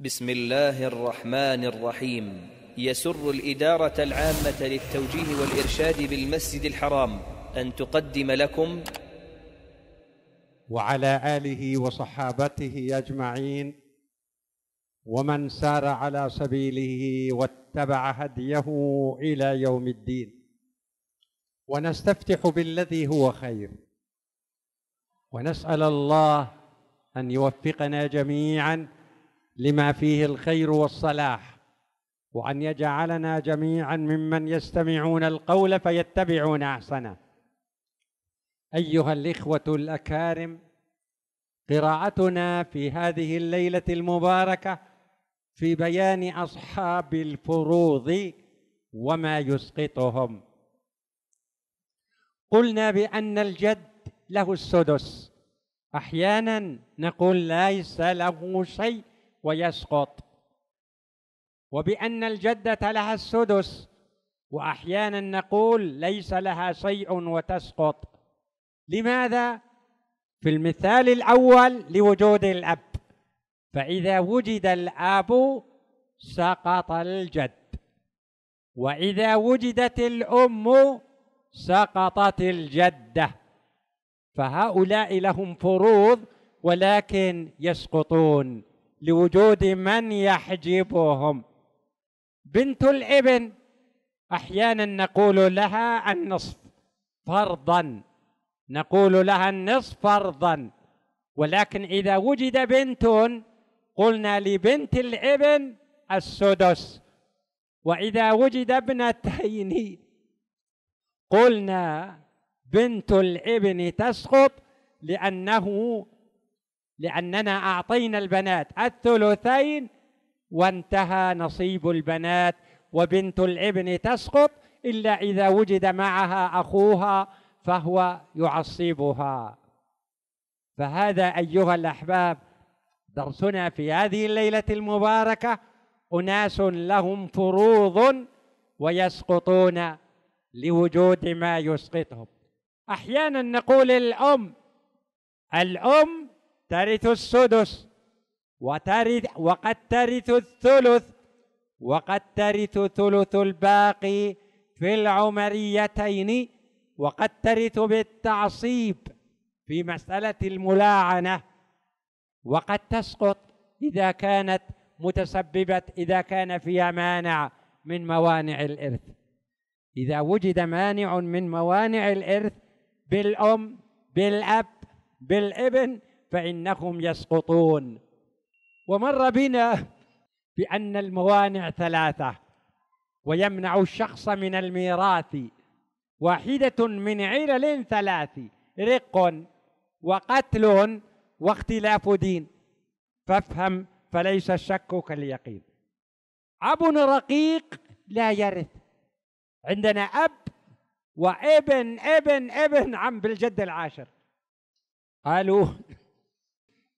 بسم الله الرحمن الرحيم يسر الإدارة العامة للتوجيه والإرشاد بالمسجد الحرام أن تقدم لكم وعلى آله وصحابته أجمعين ومن سار على سبيله واتبع هديه إلى يوم الدين ونستفتح بالذي هو خير ونسأل الله أن يوفقنا جميعاً لما فيه الخير والصلاح وأن يجعلنا جميعا ممن يستمعون القول فيتبعون أحسنه أيها الإخوة الأكارم قراءتنا في هذه الليلة المباركة في بيان أصحاب الفروض وما يسقطهم قلنا بأن الجد له السدس أحيانا نقول ليس له شيء ويسقط وبأن الجدة لها السدس وأحيانا نقول ليس لها شيء وتسقط لماذا؟ في المثال الأول لوجود الأب فإذا وجد الأب سقط الجد وإذا وجدت الأم سقطت الجدة فهؤلاء لهم فروض ولكن يسقطون لوجود من يحجبهم بنت الابن احيانا نقول لها النصف فرضا نقول لها النصف فرضا ولكن اذا وجد بنت قلنا لبنت الابن السدس واذا وجد ابنتين قلنا بنت الابن تسقط لانه لأننا أعطينا البنات الثلثين وانتهى نصيب البنات وبنت الابن تسقط إلا إذا وجد معها أخوها فهو يعصبها فهذا أيها الأحباب درسنا في هذه الليلة المباركة أناس لهم فروض ويسقطون لوجود ما يسقطهم أحيانا نقول الأم الأم ترث السدس وترث وقد ترث الثلث وقد ترث ثلث الباقي في العمريتين وقد ترث بالتعصيب في مسألة الملاعنة وقد تسقط إذا كانت متسببة إذا كان فيها مانع من موانع الإرث إذا وجد مانع من موانع الإرث بالأم بالأب بالابن فإنهم يسقطون ومر بنا بأن الموانع ثلاثة ويمنع الشخص من الميراث واحدة من علل ثلاث رق وقتل واختلاف دين فافهم فليس الشك كاليقين أب رقيق لا يرث عندنا أب وابن ابن ابن عم بالجد العاشر قالوا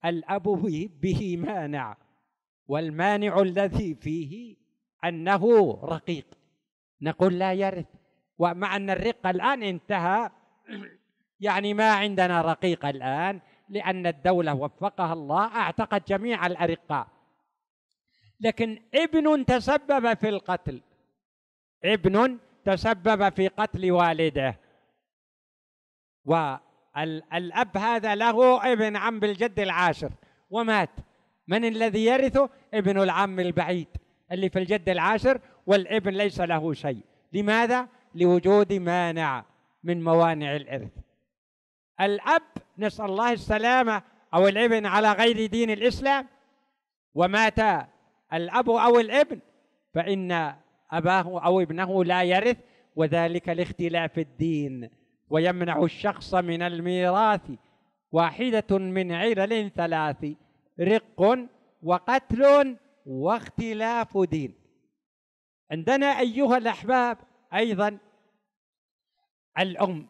الأب به مانع والمانع الذي فيه أنه رقيق نقول لا يرث ومع أن الرق الآن انتهى يعني ما عندنا رقيق الآن لأن الدولة وفقها الله أعتقد جميع الأرقاء لكن ابن تسبب في القتل ابن تسبب في قتل والده و الأب هذا له ابن عم الجد العاشر ومات من الذي يرثه ابن العم البعيد اللي في الجد العاشر والابن ليس له شيء لماذا لوجود مانع من موانع الارث الاب نسال الله السلامه او الابن على غير دين الاسلام ومات الاب او الابن فان اباه او ابنه لا يرث وذلك لاختلاف الدين ويمنع الشخص من الميراث واحدة من علل ثلاث رق وقتل واختلاف دين عندنا أيها الأحباب أيضا الأم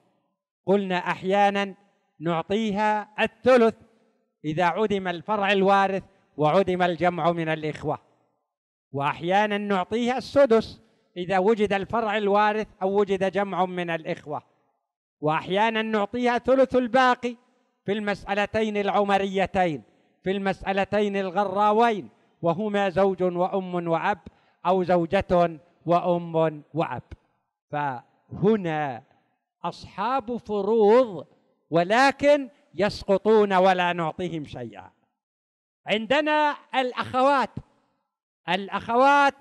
قلنا أحيانا نعطيها الثلث إذا عدم الفرع الوارث وعدم الجمع من الإخوة وأحيانا نعطيها السدس إذا وجد الفرع الوارث أو وجد جمع من الإخوة واحيانا نعطيها ثلث الباقي في المسالتين العمريتين في المسالتين الغراوين وهما زوج وام واب او زوجه وام واب فهنا اصحاب فروض ولكن يسقطون ولا نعطيهم شيئا عندنا الاخوات الاخوات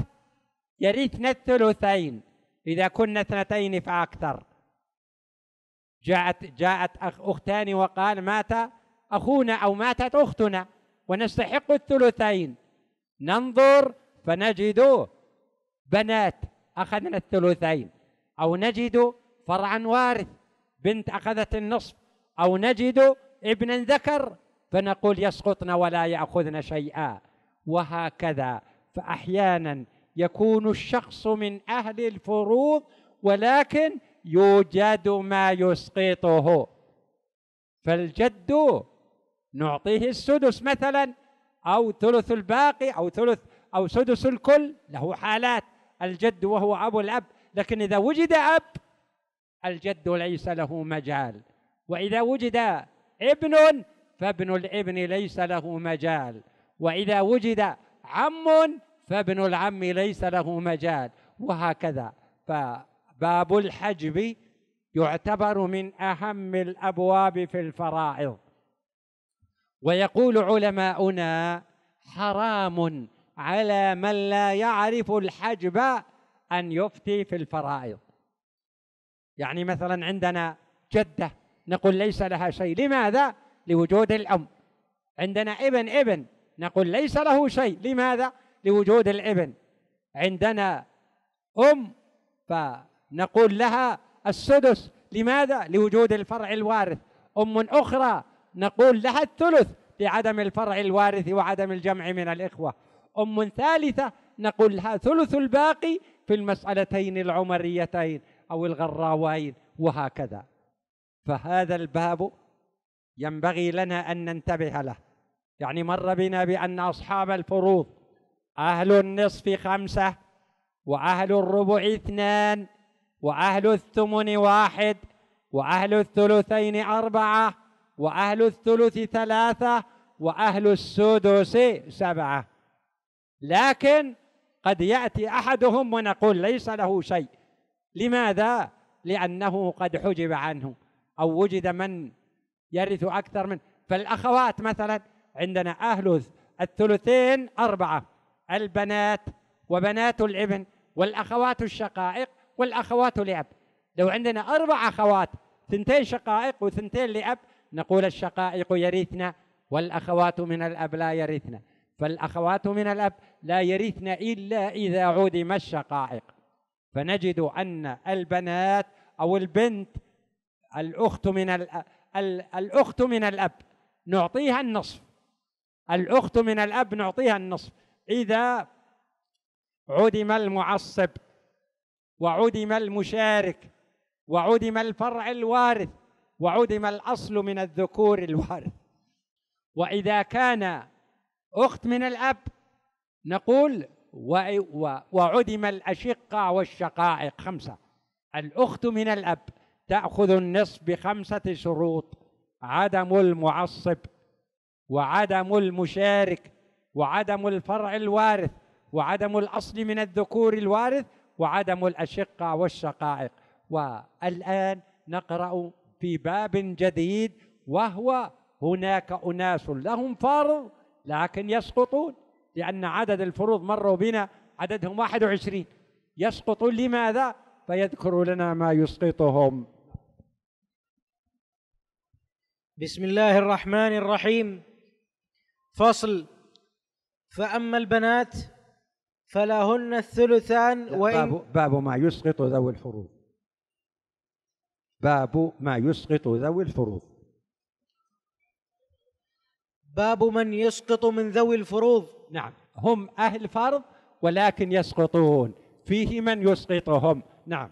يرثن الثلثين اذا كنا اثنتين فاكثر جاءت جاءت اختان وقال مات اخونا او ماتت اختنا ونستحق الثلثين ننظر فنجد بنات اخذنا الثلثين او نجد فرعا وارث بنت اخذت النصف او نجد ابنا ذكر فنقول يسقطن ولا ياخذن شيئا وهكذا فاحيانا يكون الشخص من اهل الفروض ولكن يوجد ما يسقطه فالجد نعطيه السدس مثلا أو ثلث الباقي أو ثلث أو سدس الكل له حالات الجد وهو أبو الأب لكن إذا وجد أب الجد ليس له مجال وإذا وجد ابن فابن الابن ليس له مجال وإذا وجد عم فابن العم ليس له مجال وهكذا ف باب الحجب يعتبر من اهم الابواب في الفرائض ويقول علماؤنا حرام على من لا يعرف الحجب ان يفتي في الفرائض يعني مثلا عندنا جده نقول ليس لها شيء لماذا لوجود الام عندنا ابن ابن نقول ليس له شيء لماذا لوجود الابن عندنا ام ف نقول لها السدس لماذا؟ لوجود الفرع الوارث أم أخرى نقول لها الثلث لعدم الفرع الوارث وعدم الجمع من الإخوة أم ثالثة نقول لها ثلث الباقي في المسألتين العمريتين أو الغراوين وهكذا فهذا الباب ينبغي لنا أن ننتبه له يعني مر بنا بأن أصحاب الفروض أهل النصف خمسة وأهل الربع اثنان وأهل الثمن واحد وأهل الثلثين أربعة وأهل الثلث ثلاثة وأهل السدس سبعة لكن قد يأتي أحدهم ونقول ليس له شيء لماذا؟ لأنه قد حجب عنه أو وجد من يرث أكثر من فالأخوات مثلا عندنا أهل الثلثين أربعة البنات وبنات الابن والأخوات الشقائق والأخوات لأب لو عندنا أربع أخوات ثنتين شقائق وثنتين لأب نقول الشقائق يرثنا والأخوات من الأب لا يرثنا فالأخوات من الأب لا يرثن إلا إذا عدم الشقائق فنجد أن البنات أو البنت الأخت من الأخت من الأب نعطيها النصف الأخت من الأب نعطيها النصف إذا عدم المعصب وعدم المشارك وعدم الفرع الوارث وعدم الأصل من الذكور الوارث وإذا كان أخت من الأب نقول وعدم الأشقة والشقائق خمسة الأخت من الأب تأخذ النصف بخمسة شروط عدم المعصب وعدم المشارك وعدم الفرع الوارث وعدم الأصل من الذكور الوارث وعدم الأشقة والشقائق والآن نقرأ في باب جديد وهو هناك أناس لهم فرض لكن يسقطون لأن عدد الفروض مروا بنا عددهم 21 يسقطون لماذا؟ فيذكر لنا ما يسقطهم بسم الله الرحمن الرحيم فصل فأما البنات فلهن الثلثان وإن باب, باب ما يسقط ذوي الفروض باب ما يسقط ذوي الفروض باب من يسقط من ذوي الفروض نعم هم أهل فرض ولكن يسقطون فيه من يسقطهم نعم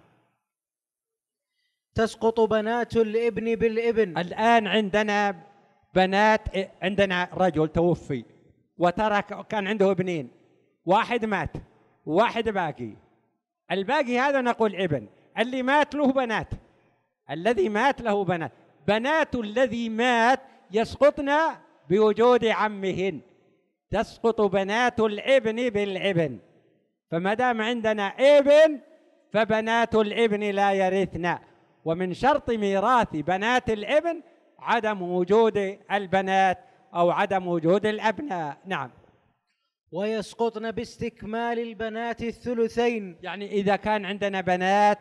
تسقط بنات الابن بالابن الآن عندنا بنات عندنا رجل توفي وترك كان عنده ابنين واحد مات وواحد باقي الباقي هذا نقول ابن اللي مات له بنات الذي مات له بنات بنات الذي مات يسقطن بوجود عمهن تسقط بنات الابن بالابن فما دام عندنا ابن فبنات الابن لا يرثن ومن شرط ميراث بنات الابن عدم وجود البنات او عدم وجود الابناء نعم ويسقطن باستكمال البنات الثلثين يعني إذا كان عندنا بنات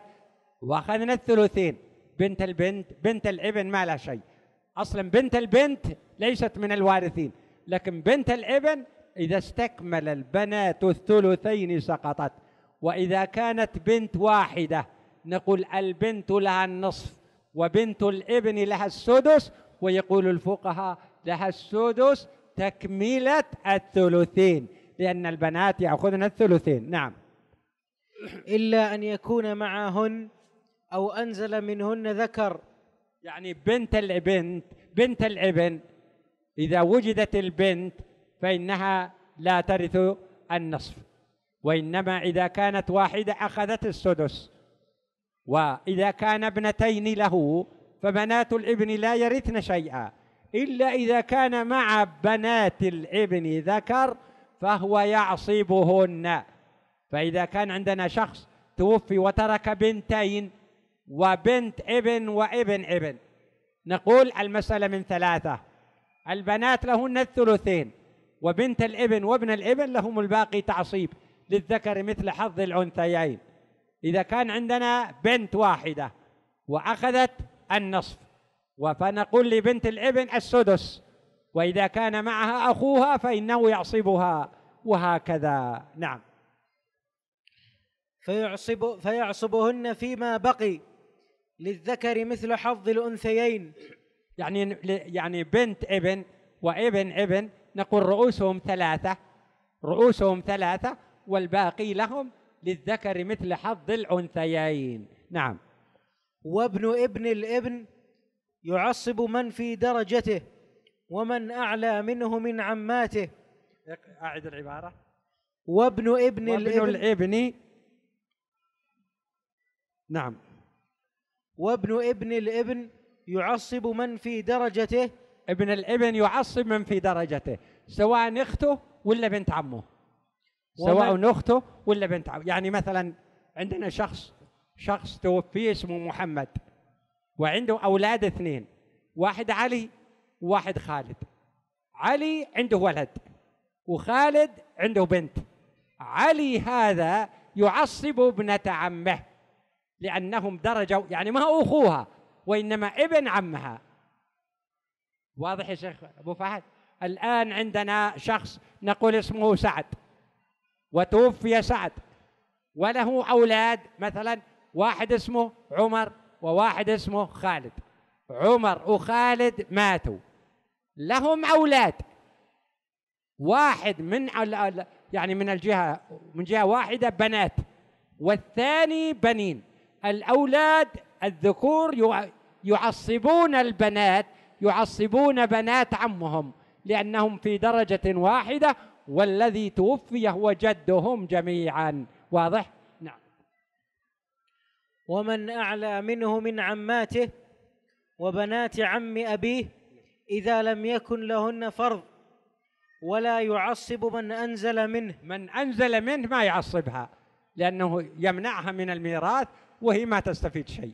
وأخذنا الثلثين بنت البنت بنت الابن ما لها شيء أصلا بنت البنت ليست من الوارثين لكن بنت الابن إذا استكمل البنات الثلثين سقطت وإذا كانت بنت واحدة نقول البنت لها النصف وبنت الابن لها السدس ويقول الفقهاء لها السدس تكملة الثلثين لأن البنات يأخذن الثلثين نعم إلا أن يكون معهن أو أنزل منهن ذكر يعني بنت البنت بنت الابن إذا وجدت البنت فإنها لا ترث النصف وإنما إذا كانت واحدة أخذت السدس وإذا كان ابنتين له فبنات الابن لا يرثن شيئا إلا إذا كان مع بنات الابن ذكر فهو يعصبهن فإذا كان عندنا شخص توفي وترك بنتين وبنت ابن وابن ابن نقول المسألة من ثلاثة البنات لهن الثلثين وبنت الابن وابن الابن لهم الباقي تعصيب للذكر مثل حظ الأنثيين إذا كان عندنا بنت واحدة وأخذت النصف فنقول لبنت الابن السدس وإذا كان معها أخوها فإنه يعصبها وهكذا نعم فيعصب فيعصبهن فيما بقي للذكر مثل حظ الأنثيين يعني يعني بنت ابن وابن ابن نقول رؤوسهم ثلاثة رؤوسهم ثلاثة والباقي لهم للذكر مثل حظ الأنثيين نعم وابن ابن الابن يعصب من في درجته ومن أعلى منه من عماته أعد العبارة وابن ابن وابن الابن, الابن نعم وابن ابن الابن يعصب من في درجته ابن الابن يعصب من في درجته سواء اخته ولا بنت عمه سواء اخته ولا بنت عمه يعني مثلا عندنا شخص شخص توفي اسمه محمد وعنده اولاد اثنين واحد علي واحد خالد علي عنده ولد وخالد عنده بنت علي هذا يعصب ابنة عمه لأنهم درجوا يعني ما هو أخوها وإنما ابن عمها واضح يا شيخ أبو فهد الآن عندنا شخص نقول اسمه سعد وتوفي سعد وله أولاد مثلا واحد اسمه عمر وواحد اسمه خالد عمر وخالد ماتوا لهم اولاد واحد من يعني من الجهه من جهه واحده بنات والثاني بنين الاولاد الذكور يعصبون البنات يعصبون بنات عمهم لانهم في درجه واحده والذي توفي هو جدهم جميعا واضح نعم ومن اعلى منه من عماته وبنات عم ابيه إذا لم يكن لهن فرض ولا يعصب من أنزل منه من أنزل منه ما يعصبها لأنه يمنعها من الميراث وهي ما تستفيد شيء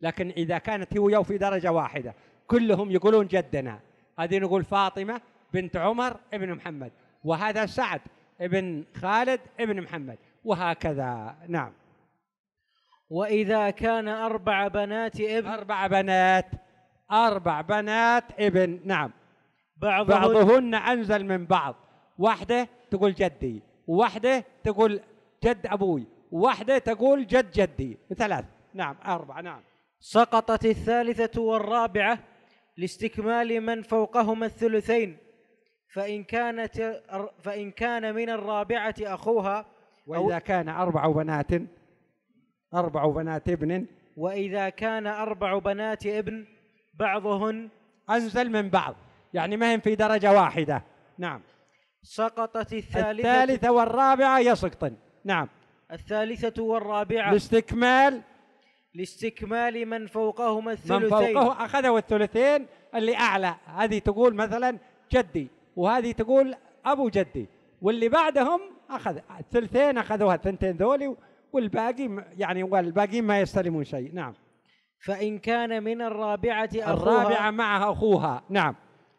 لكن إذا كانت هو يو في درجة واحدة كلهم يقولون جدنا هذه نقول فاطمة بنت عمر ابن محمد وهذا سعد ابن خالد ابن محمد وهكذا نعم وإذا كان أربع بنات ابن أربع بنات أربع بنات ابن نعم بعضهن, بعضهن أنزل من بعض واحدة تقول جدي وواحدة تقول جد أبوي وواحدة تقول جد جدي ثلاث نعم أربعة نعم سقطت الثالثة والرابعة لاستكمال من فوقهما الثلثين فإن كانت فإن كان من الرابعة أخوها وإذا كان أربع بنات أربع بنات ابن وإذا كان أربع بنات ابن بعضهن أنزل من بعض يعني ما هم في درجة واحدة نعم سقطت الثالثة الثالثة والرابعة يسقطن نعم الثالثة والرابعة لاستكمال لاستكمال من فوقهما الثلثين من فوقه أخذوا الثلثين اللي أعلى هذه تقول مثلا جدي وهذه تقول أبو جدي واللي بعدهم أخذ الثلثين أخذوها الثنتين ذولي والباقي يعني والباقيين ما يستلمون شيء نعم فإن كان من الرابعة أخوها الرابعة معها أخوها نعم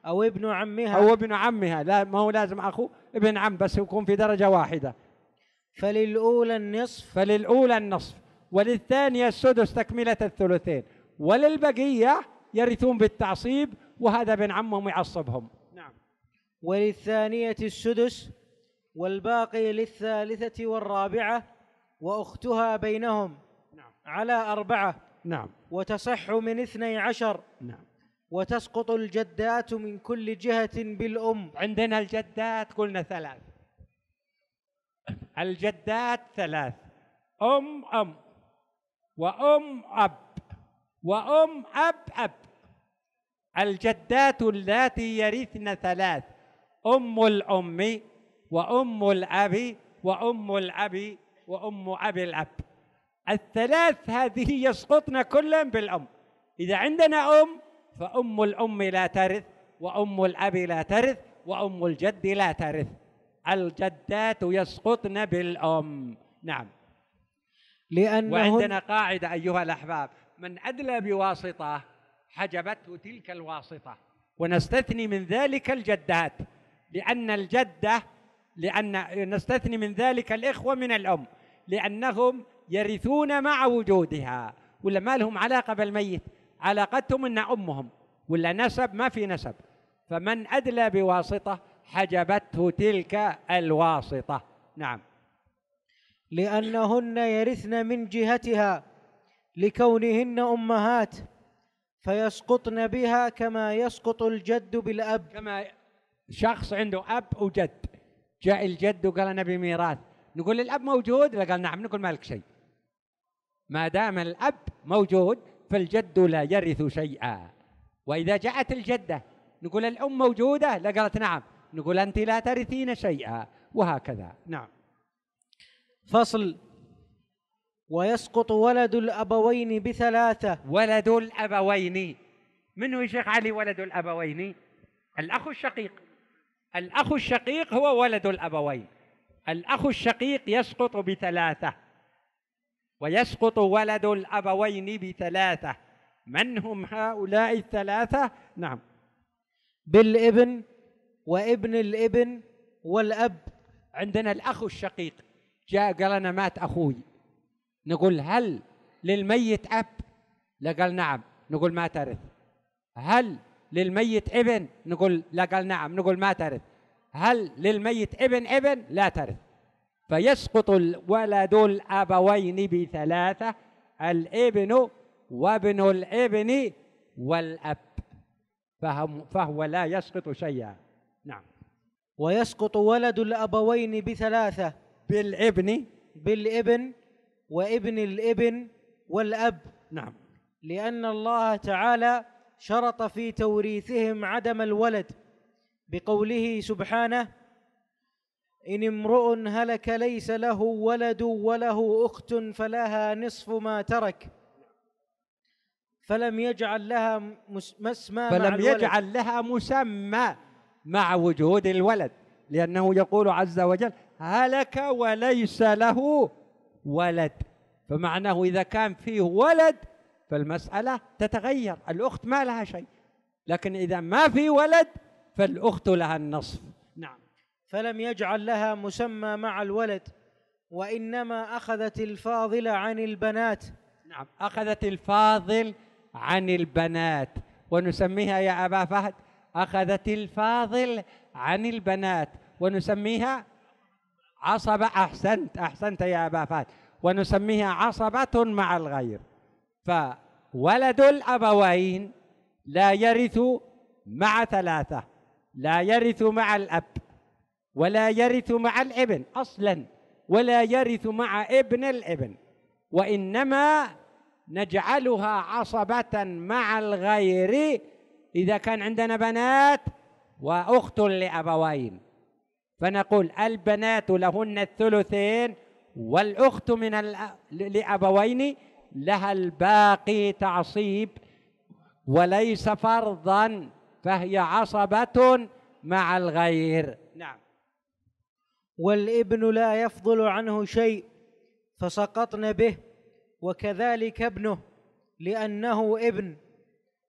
أو ابن عمها أو ابن عمها لا ما هو لازم أخو ابن عم بس يكون في درجة واحدة فللأولى النصف فللأولى النصف وللثانية السدس تكملة الثلثين وللبقية يرثون بالتعصيب وهذا ابن عمهم يعصبهم نعم وللثانية السدس والباقي للثالثة والرابعة وأختها بينهم نعم. على أربعة نعم وتصح من اثني عشر نعم وتسقط الجدات من كل جهة بالأم عندنا الجدات قلنا ثلاث الجدات ثلاث أم أم وأم أب وأم أب أب الجدات اللاتي يرثن ثلاث أم الأم وأم الأب وأم الأب وأم أب الأب الثلاث هذه يسقطن كلا بالأم إذا عندنا أم فأم الأم لا ترث وأم الأب لا ترث وأم الجد لا ترث الجدات يسقطن بالأم نعم لأنهن وعندنا قاعدة أيها الأحباب من أدلى بواسطة حجبته تلك الواسطة ونستثني من ذلك الجدات لأن الجدة لأن نستثني من ذلك الإخوة من الأم لأنهم يرثون مع وجودها ولا ما لهم علاقة بالميت علاقتهم أن أمهم ولا نسب ما في نسب فمن أدلى بواسطة حجبته تلك الواسطة نعم لأنهن يرثن من جهتها لكونهن أمهات فيسقطن بها كما يسقط الجد بالأب كما شخص عنده أب وجد جاء الجد وقال أنا بميراث نقول الأب موجود لا قال نعم نقول مالك شيء ما دام الأب موجود فالجد لا يرث شيئا وإذا جاءت الجدة نقول الأم موجودة لقالت قالت نعم نقول أنت لا ترثين شيئا وهكذا نعم فصل ويسقط ولد الأبوين بثلاثة ولد الأبوين من هو شيخ علي ولد الأبوين الأخ الشقيق الأخ الشقيق هو ولد الأبوين الأخ الشقيق يسقط بثلاثة ويسقط ولد الأبوين بثلاثة من هم هؤلاء الثلاثة؟ نعم بالابن وابن الابن والأب عندنا الأخ الشقيق جاء قال أنا مات أخوي نقول هل للميت أب؟ لا قال نعم نقول ما ترث هل للميت ابن؟ نقول لا قال نعم نقول ما ترث هل للميت ابن ابن؟ لا ترث فيسقط الولد الابوين بثلاثه الابن وابن الابن والاب فهم فهو لا يسقط شيئا نعم ويسقط ولد الابوين بثلاثه بالابن بالابن وابن الابن والاب نعم لان الله تعالى شرط في توريثهم عدم الولد بقوله سبحانه إن امرؤ هلك ليس له ولد وله أخت فلها نصف ما ترك فلم يجعل لها مسمى فلم يجعل لها مسمى مع وجود الولد لأنه يقول عز وجل هلك وليس له ولد فمعناه إذا كان فيه ولد فالمسألة تتغير الأخت ما لها شيء لكن إذا ما في ولد فالأخت لها النصف نعم فلم يجعل لها مسمى مع الولد وإنما أخذت الفاضل عن البنات نعم أخذت الفاضل عن البنات ونسميها يا أبا فهد أخذت الفاضل عن البنات ونسميها عصبة أحسنت أحسنت يا أبا فهد ونسميها عصبة مع الغير فولد الأبوين لا يرث مع ثلاثة لا يرث مع الأب ولا يرث مع الابن اصلا ولا يرث مع ابن الابن وانما نجعلها عصبه مع الغير اذا كان عندنا بنات واخت لابوين فنقول البنات لهن الثلثين والاخت من لابوين لها الباقي تعصيب وليس فرضا فهي عصبه مع الغير نعم والابن لا يفضل عنه شيء فسقطن به وكذلك ابنه لأنه ابن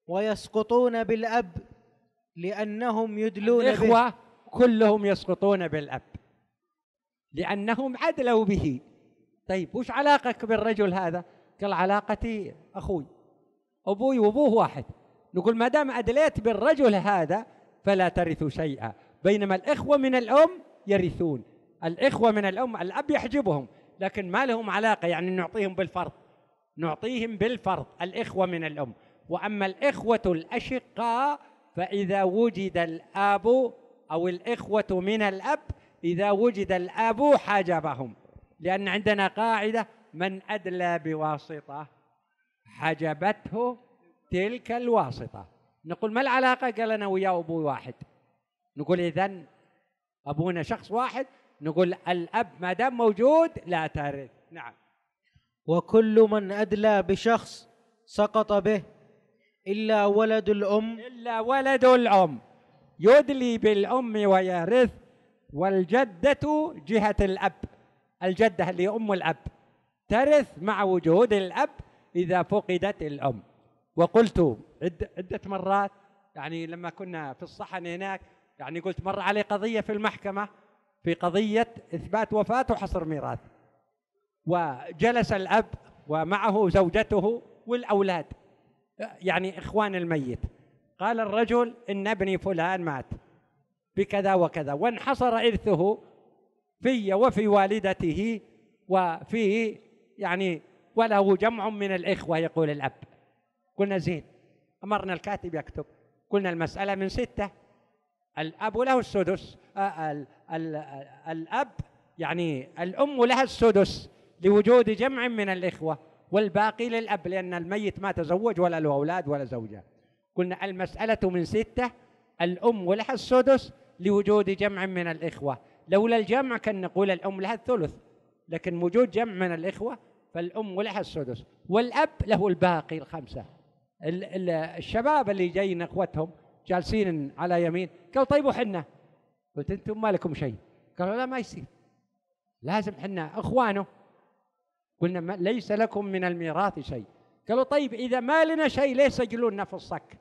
ويسقطون بالأب لأنهم يدلون الإخوة به كلهم يسقطون بالأب لأنهم عدلوا به طيب وش علاقتك بالرجل هذا قال علاقتي أخوي أبوي وأبوه واحد نقول ما دام أدليت بالرجل هذا فلا ترث شيئا بينما الإخوة من الأم يرثون الإخوة من الأم الأب يحجبهم لكن ما لهم علاقة يعني نعطيهم بالفرض نعطيهم بالفرض الإخوة من الأم وأما الإخوة الأشقاء فإذا وجد الآب أو الإخوة من الأب إذا وجد الآب حجبهم لأن عندنا قاعدة من أدلى بواسطة حجبته تلك الواسطة نقول ما العلاقة قال أنا ويا أبوي واحد نقول إذا أبونا شخص واحد نقول الأب ما دام موجود لا ترث نعم وكل من أدلى بشخص سقط به إلا ولد الأم إلا ولد الأم يدلي بالأم ويرث والجدة جهة الأب الجدة اللي أم الأب ترث مع وجود الأب إذا فقدت الأم وقلت عدة مرات يعني لما كنا في الصحن هناك يعني قلت مر علي قضية في المحكمة في قضية إثبات وفاة وحصر ميراث وجلس الأب ومعه زوجته والأولاد يعني إخوان الميت قال الرجل إن ابني فلان مات بكذا وكذا وانحصر إرثه في وفي والدته وفي يعني وله جمع من الإخوة يقول الأب قلنا زين أمرنا الكاتب يكتب قلنا المسألة من ستة الأب له السدس آه، الاب يعني الام لها السدس لوجود جمع من الاخوه والباقي للاب لان الميت ما تزوج ولا له اولاد ولا زوجه قلنا المساله من سته الام لها السدس لوجود جمع من الاخوه لولا الجمع كان نقول الام لها الثلث لكن وجود جمع من الاخوه فالام لها السدس والاب له الباقي الخمسه الشباب اللي جايين اخوتهم جالسين على يمين قال طيب وحنا قلت انتم ما لكم شيء قالوا لا ما يصير لازم احنا اخوانه قلنا ما ليس لكم من الميراث شيء قالوا طيب اذا ما لنا شيء ليش سجلونا في الصك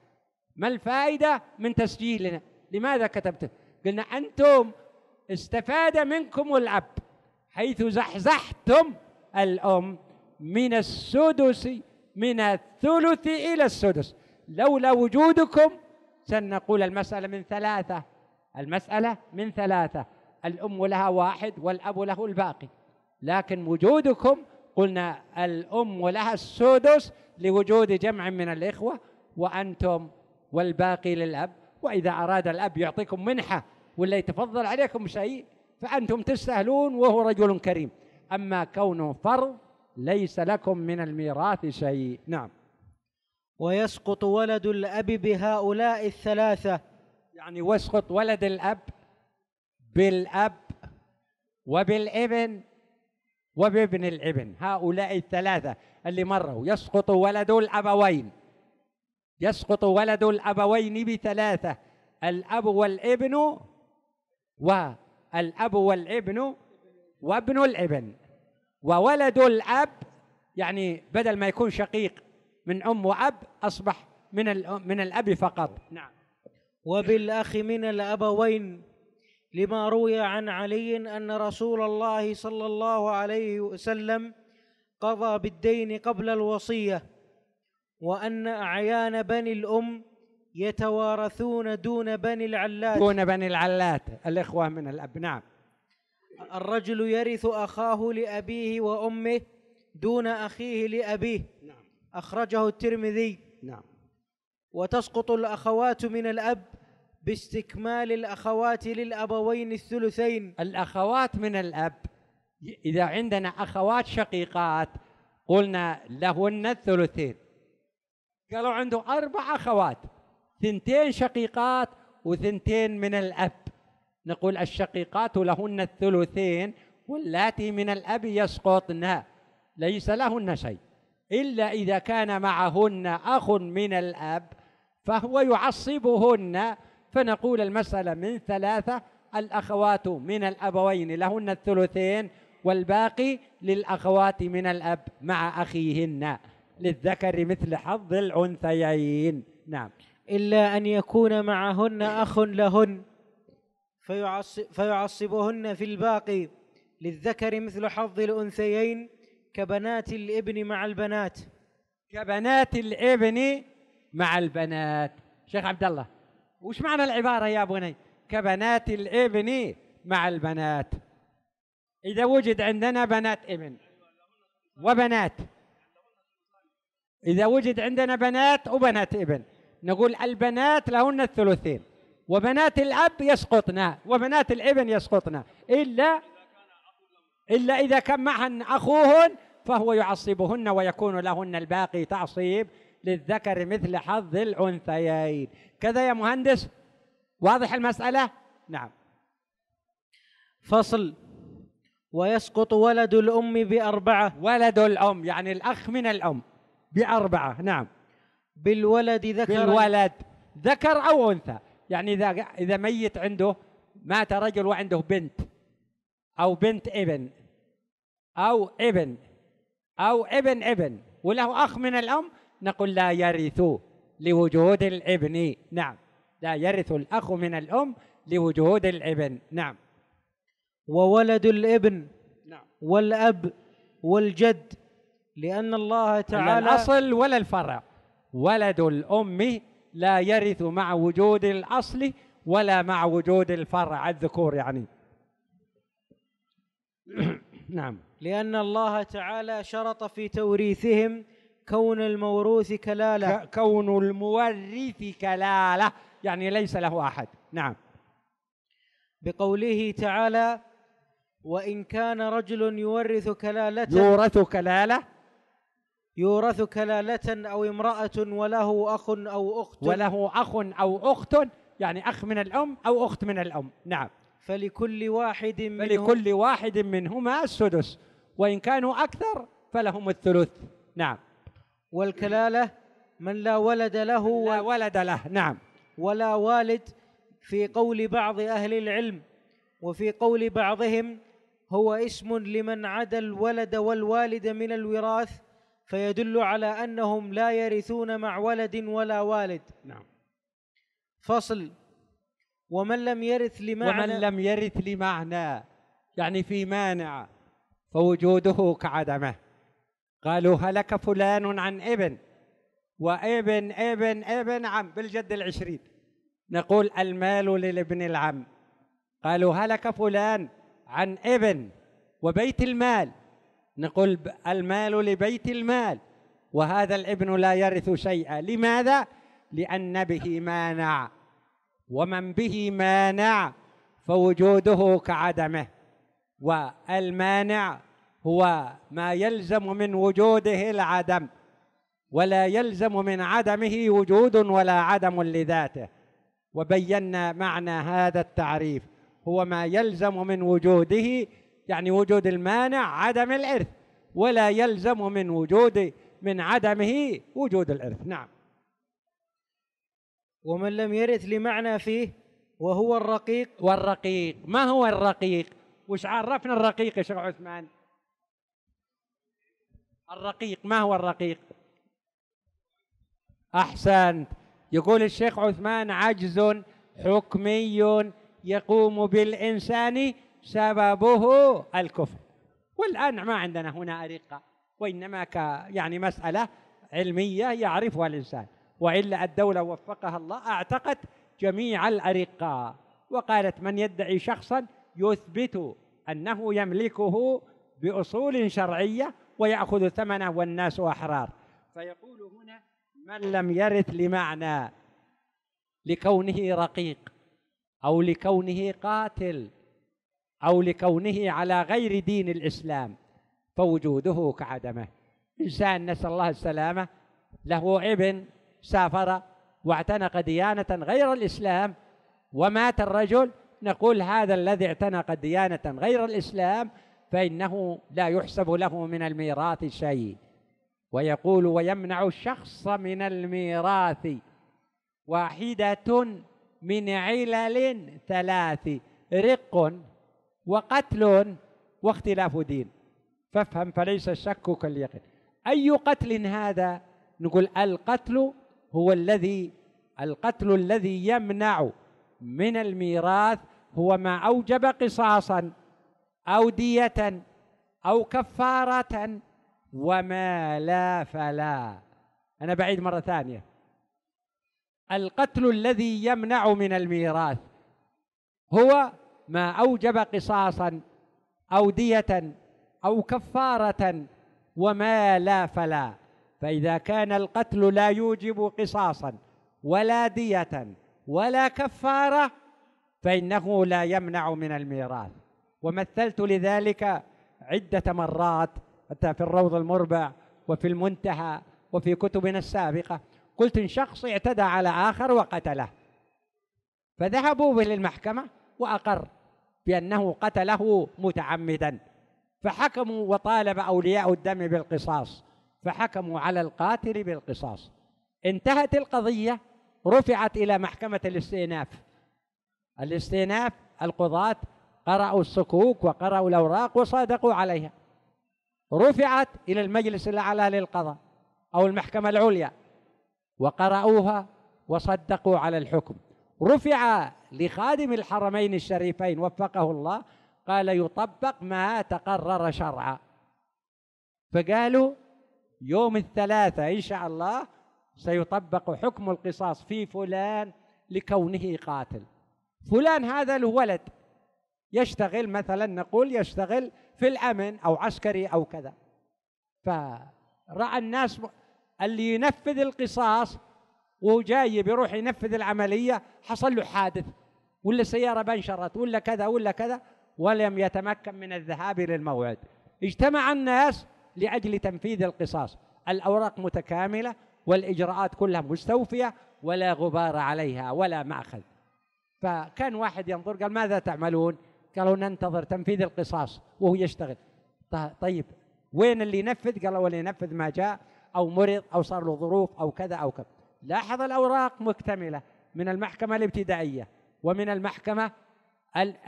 ما الفائده من تسجيلنا لماذا كتبته قلنا انتم استفاد منكم الاب حيث زحزحتم الام من السدس من الثلث الى السدس لولا وجودكم سنقول المساله من ثلاثه المسألة من ثلاثة الأم لها واحد والأب له الباقي لكن وجودكم قلنا الأم لها السدس لوجود جمع من الإخوة وأنتم والباقي للأب وإذا أراد الأب يعطيكم منحة ولا يتفضل عليكم شيء فأنتم تستهلون وهو رجل كريم أما كونه فرض ليس لكم من الميراث شيء نعم ويسقط ولد الأب بهؤلاء الثلاثة يعني واسقط ولد الاب بالاب وبالابن وبابن الابن هؤلاء الثلاثه اللي مروا يسقط ولد الابوين يسقط ولد الابوين بثلاثه الاب والابن والاب والابن وابن الابن وولد الاب يعني بدل ما يكون شقيق من ام واب اصبح من من الاب فقط نعم وبالأخ من الأبوين لما روي عن علي أن رسول الله صلى الله عليه وسلم قضى بالدين قبل الوصية وأن أعيان بني الأم يتوارثون دون بني العلات دون بني العلات الإخوة من الأب نعم الرجل يرث أخاه لأبيه وأمه دون أخيه لأبيه نعم أخرجه الترمذي نعم وتسقط الأخوات من الأب باستكمال الأخوات للأبوين الثلثين الأخوات من الأب إذا عندنا أخوات شقيقات قلنا لهن الثلثين قالوا عنده أربع أخوات ثنتين شقيقات وثنتين من الأب نقول الشقيقات لهن الثلثين واللاتي من الأب يسقطن ليس لهن شيء إلا إذا كان معهن أخ من الأب فهو يعصبهن فنقول المسألة من ثلاثة الأخوات من الأبوين لهن الثلثين والباقي للأخوات من الأب مع أخيهن للذكر مثل حظ الأنثيين نعم إلا أن يكون معهن أخ لهن فيعصب فيعصبهن في الباقي للذكر مثل حظ الأنثيين كبنات الابن مع البنات كبنات الابن مع البنات شيخ عبد الله وش معنى العبارة يا بني كبنات الابن مع البنات إذا وجد عندنا بنات ابن وبنات إذا وجد عندنا بنات وبنات ابن نقول البنات لهن الثلثين وبنات الأب يسقطن وبنات الابن يسقطن إلا إلا إذا كان معهن أخوهن فهو يعصبهن ويكون لهن الباقي تعصيب للذكر مثل حظ الأنثيين كذا يا مهندس واضح المسألة نعم فصل ويسقط ولد الأم بأربعة ولد الأم يعني الأخ من الأم بأربعة نعم بالولد ذكر بالولد ذكر أو أنثى يعني إذا إذا ميت عنده مات رجل وعنده بنت أو بنت ابن أو ابن أو ابن ابن وله أخ من الأم نقول لا يرث لوجود الابن نعم لا يرث الأخ من الأم لوجود الابن نعم وولد الابن نعم. والأب والجد لأن الله تعالى لا الأصل ولا الفرع ولد الأم لا يرث مع وجود الأصل ولا مع وجود الفرع الذكور يعني نعم لأن الله تعالى شرط في توريثهم كون الموروث كلاله كون المورث كلاله يعني ليس له احد نعم بقوله تعالى وان كان رجل يورث كلاله يورث كلاله يورث كلالة أو امرأة وله أخ أو أخت وله أخ أو أخت يعني أخ من الأم أو أخت من الأم نعم فلكل واحد منهم فلكل واحد منهما السدس وإن كانوا أكثر فلهم الثلث نعم والكلالة من لا ولد له لا ولد له نعم ولا والد في قول بعض أهل العلم وفي قول بعضهم هو اسم لمن عدا الولد والوالد من الوراث فيدل على أنهم لا يرثون مع ولد ولا والد نعم فصل ومن لم يرث لمعنى ومن لم يرث لمعنى يعني في مانع فوجوده كعدمه قالوا هلك فلان عن ابن وابن ابن ابن عم بالجد العشرين نقول المال للابن العم قالوا هلك فلان عن ابن وبيت المال نقول المال لبيت المال وهذا الابن لا يرث شيئا لماذا لان به مانع ومن به مانع فوجوده كعدمه والمانع هو ما يلزم من وجوده العدم ولا يلزم من عدمه وجود ولا عدم لذاته وبينا معنى هذا التعريف هو ما يلزم من وجوده يعني وجود المانع عدم الارث ولا يلزم من وجود من عدمه وجود الارث نعم ومن لم يرث لمعنى فيه وهو الرقيق والرقيق ما هو الرقيق وش عرفنا الرقيق يا شيخ عثمان الرقيق ما هو الرقيق أحسنت يقول الشيخ عثمان عجز حكمي يقوم بالإنسان سببه الكفر والآن ما عندنا هنا أرقة وإنما ك يعني مسألة علمية يعرفها الإنسان وإلا الدولة وفقها الله أعتقت جميع الأرقة وقالت من يدعي شخصا يثبت أنه يملكه بأصول شرعية ويأخذ ثمنه والناس أحرار فيقول هنا من لم يرث لمعنى لكونه رقيق أو لكونه قاتل أو لكونه على غير دين الإسلام فوجوده كعدمه إنسان نسأل الله السلامة له ابن سافر واعتنق ديانة غير الإسلام ومات الرجل نقول هذا الذي اعتنق ديانة غير الإسلام فإنه لا يحسب له من الميراث شيء ويقول ويمنع الشخص من الميراث واحدة من علل ثلاث رق وقتل واختلاف دين فافهم فليس الشك كاليقين أي قتل هذا نقول القتل هو الذي القتل الذي يمنع من الميراث هو ما أوجب قصاصا أو دية أو كفارة وما لا فلا أنا بعيد مرة ثانية القتل الذي يمنع من الميراث هو ما أوجب قصاصا أو دية أو كفارة وما لا فلا فإذا كان القتل لا يوجب قصاصا ولا دية ولا كفارة فإنه لا يمنع من الميراث ومثلت لذلك عدة مرات حتى في الروض المربع وفي المنتهى وفي كتبنا السابقة قلت إن شخص اعتدى على آخر وقتله فذهبوا به للمحكمة وأقر بأنه قتله متعمدا فحكموا وطالب أولياء الدم بالقصاص فحكموا على القاتل بالقصاص انتهت القضية رفعت إلى محكمة الاستئناف الاستئناف القضاة قرأوا الصكوك وقرأوا الأوراق وصادقوا عليها رفعت إلى المجلس الأعلى للقضاء أو المحكمة العليا وقرأوها وصدقوا على الحكم رفع لخادم الحرمين الشريفين وفقه الله قال يطبق ما تقرر شرعا فقالوا يوم الثلاثة إن شاء الله سيطبق حكم القصاص في فلان لكونه قاتل فلان هذا له ولد يشتغل مثلا نقول يشتغل في الأمن أو عسكري أو كذا فرأى الناس اللي ينفذ القصاص وجاي بيروح ينفذ العملية حصل له حادث ولا سياره بنشرت ولا كذا ولا كذا ولم يتمكن من الذهاب إلى الموعد اجتمع الناس لأجل تنفيذ القصاص الأوراق متكاملة والإجراءات كلها مستوفية ولا غبار عليها ولا مأخذ فكان واحد ينظر قال ماذا تعملون قالوا ننتظر تنفيذ القصاص وهو يشتغل طيب وين اللي ينفذ قالوا اللي ينفذ ما جاء أو مرض أو صار له ظروف أو كذا أو كذا لاحظ الأوراق مكتملة من المحكمة الابتدائية ومن المحكمة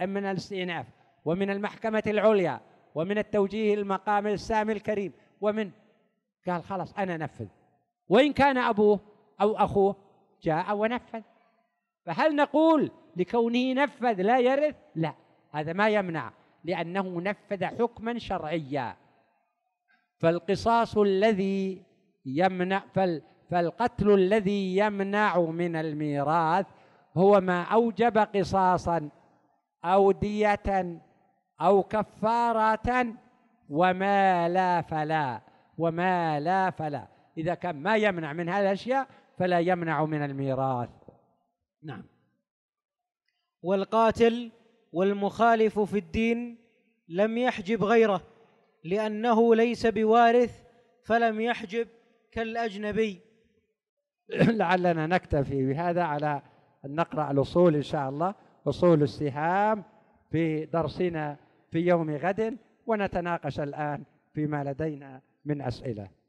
من الاستئناف ومن المحكمة العليا ومن التوجيه المقام السامي الكريم ومن قال خلاص أنا نفذ وإن كان أبوه أو أخوه جاء ونفذ فهل نقول لكونه نفذ لا يرث لا هذا ما يمنع لأنه نفذ حكما شرعيا فالقصاص الذي يمنع فال فالقتل الذي يمنع من الميراث هو ما أوجب قصاصا أو دية أو كفارة وما لا فلا وما لا فلا إذا كان ما يمنع من هذه الأشياء فلا يمنع من الميراث نعم والقاتل والمخالف في الدين لم يحجب غيره لأنه ليس بوارث فلم يحجب كالأجنبي لعلنا نكتفي بهذا على أن نقرأ الأصول إن شاء الله أصول السهام في درسنا في يوم غد ونتناقش الآن فيما لدينا من أسئلة